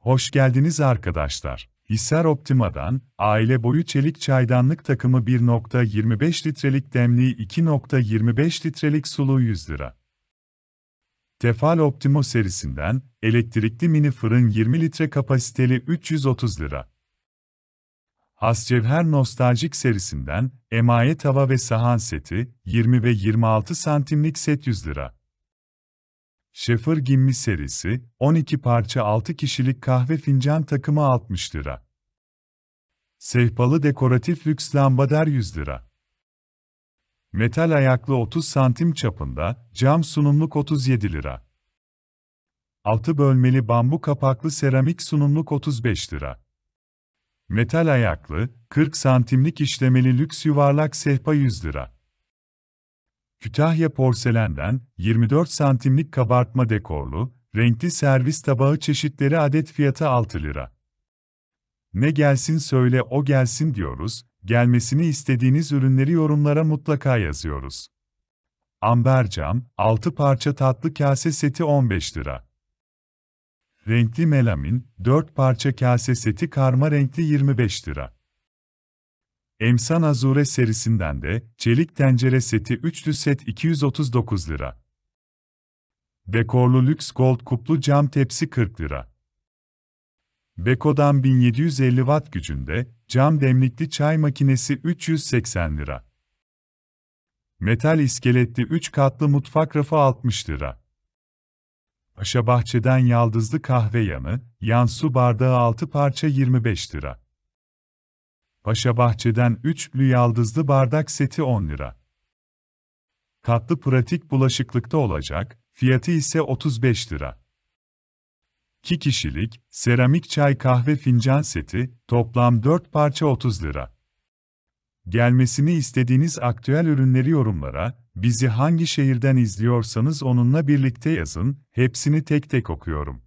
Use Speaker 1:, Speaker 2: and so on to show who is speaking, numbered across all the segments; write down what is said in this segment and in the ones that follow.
Speaker 1: Hoş geldiniz arkadaşlar. Hisar Optima'dan, aile boyu çelik çaydanlık takımı 1.25 litrelik demliği 2.25 litrelik sulu 100 lira. Tefal Optimo serisinden, elektrikli mini fırın 20 litre kapasiteli 330 lira. Hascevher Nostaljik serisinden, emaye tava ve sahan seti, 20 ve 26 santimlik set 100 lira. Şefir Gimmi serisi, 12 parça 6 kişilik kahve fincan takımı 60 lira. Sehpalı dekoratif lüks lambader 100 lira. Metal ayaklı 30 santim çapında, cam sunumluk 37 lira. 6 bölmeli bambu kapaklı seramik sunumluk 35 lira. Metal ayaklı, 40 santimlik işlemeli lüks yuvarlak sehpa 100 lira. Kütahya porselenden 24 santimlik kabartma dekorlu, renkli servis tabağı çeşitleri adet fiyatı 6 lira. Ne gelsin söyle o gelsin diyoruz, gelmesini istediğiniz ürünleri yorumlara mutlaka yazıyoruz. Amber cam, 6 parça tatlı kase seti 15 lira. Renkli melamin, 4 parça kase seti karma renkli 25 lira. Emsan Azure serisinden de çelik tencere seti üçlü set 239 lira. Bekorlu lüks gold kuplu cam tepsi 40 lira. Beko'dan 1750 watt gücünde cam demlikli çay makinesi 380 lira. Metal iskeletli 3 katlı mutfak rafı 60 lira. Paşa Bahçe'den yaldızlı kahve yanı, yan su bardağı 6 parça 25 lira. Paşa Bahçe'den üçlü yaldızlı bardak seti 10 lira. Katlı pratik bulaşıklıkta olacak, fiyatı ise 35 lira. 2 kişilik, seramik çay kahve fincan seti, toplam 4 parça 30 lira. Gelmesini istediğiniz aktüel ürünleri yorumlara, bizi hangi şehirden izliyorsanız onunla birlikte yazın, hepsini tek tek okuyorum.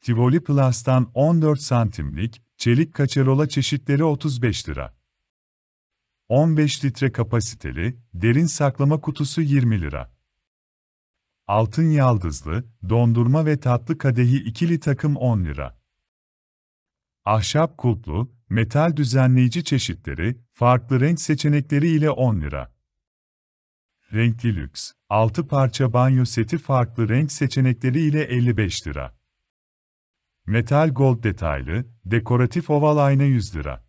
Speaker 1: Tivoli Plus'tan 14 santimlik, Çelik kaçarola çeşitleri 35 lira. 15 litre kapasiteli, derin saklama kutusu 20 lira. Altın yaldızlı, dondurma ve tatlı kadehi ikili takım 10 lira. Ahşap kulplu, metal düzenleyici çeşitleri, farklı renk seçenekleri ile 10 lira. Renkli lüks, 6 parça banyo seti farklı renk seçenekleri ile 55 lira. Metal gold detaylı, dekoratif oval ayna 100 lira.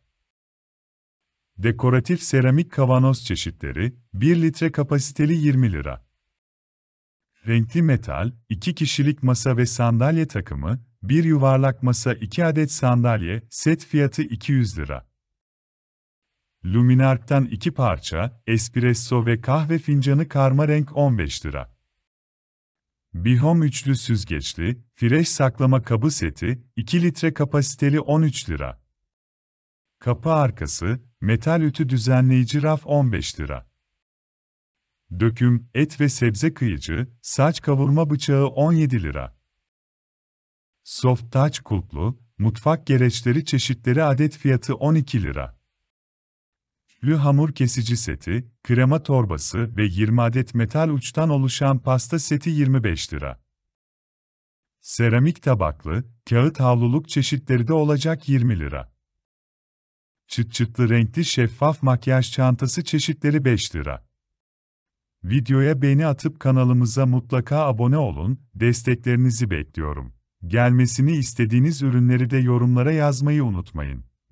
Speaker 1: Dekoratif seramik kavanoz çeşitleri, 1 litre kapasiteli 20 lira. Renkli metal, 2 kişilik masa ve sandalye takımı, 1 yuvarlak masa 2 adet sandalye, set fiyatı 200 lira. Luminark'tan 2 parça, espresso ve kahve fincanı karma renk 15 lira. Bihom üçlü süzgeçli, fresh saklama kabı seti, 2 litre kapasiteli 13 lira. Kapı arkası, metal ütü düzenleyici raf 15 lira. Döküm, et ve sebze kıyıcı, saç kavurma bıçağı 17 lira. Soft touch kulplu, mutfak gereçleri çeşitleri adet fiyatı 12 lira lü hamur kesici seti, krema torbası ve 20 adet metal uçtan oluşan pasta seti 25 lira. Seramik tabaklı, kağıt havluluk çeşitleri de olacak 20 lira. Çıt çıtlı renkli şeffaf makyaj çantası çeşitleri 5 lira. Videoya beğeni atıp kanalımıza mutlaka abone olun, desteklerinizi bekliyorum. Gelmesini istediğiniz ürünleri de yorumlara yazmayı unutmayın.